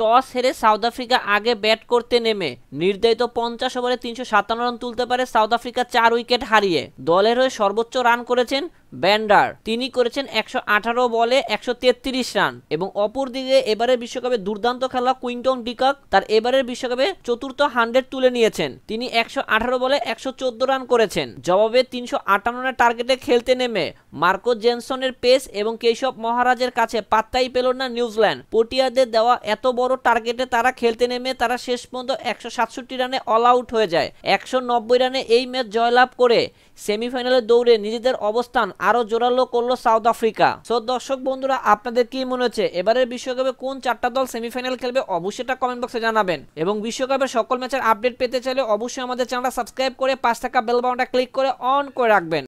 toss হেরে south Africa আগে bat করতে নেমে নির্ধারিত পঞ্চাশ ওভারে তিনশো সাতান্ন রান তুলতে পারে সাউথ আফ্রিকা চার উইকেট হারিয়ে দলের হয়ে সর্বোচ্চ রান করেছেন ব্যান্ডার তিনি করেছেন একশো বলে একশো রান এবং অপরদিকে এবারের বিশ্বকাপে দুর্দান্ত খেলা কুইন্টন ডিকক তার এবারের বিশ্বকাপে চতুর্থ হান্ড্রেড তুলে নিয়েছেন তিনি একশো বলে একশো রান করেছেন জবাবে তিনশো আটান্নের টার্গেটে খেলতে নেমে মার্কো জেনসনের পেস এবং কেশব মহারাজের কাছে পাত্তাই পেল না নিউজিল্যান্ড পটিয়াদের দেওয়া এত বড় টার্গেটে তারা খেলতে নেমে তারা শেষ পর্যন্ত একশো রানে অল আউট হয়ে যায় একশো রানে এই ম্যাচ জয়লাভ করে সেমিফাইনালে দৌড়ে নিজেদের অবস্থান আরও জোরালো করলো সাউথ আফ্রিকা সো দর্শক বন্ধুরা আপনাদের কি মনে হচ্ছে এবারের বিশ্বকাপে কোন চারটা দল সেমিফাইনাল খেলবে অবশ্যই এটা কমেন্ট বক্সে জানাবেন এবং বিশ্বকাপের সকল ম্যাচের আপডেট পেতে চাইলে অবশ্যই আমাদের চ্যানেলটা সাবস্ক্রাইব করে পাঁচ টাকা বেল ক্লিক করে অন করে রাখবেন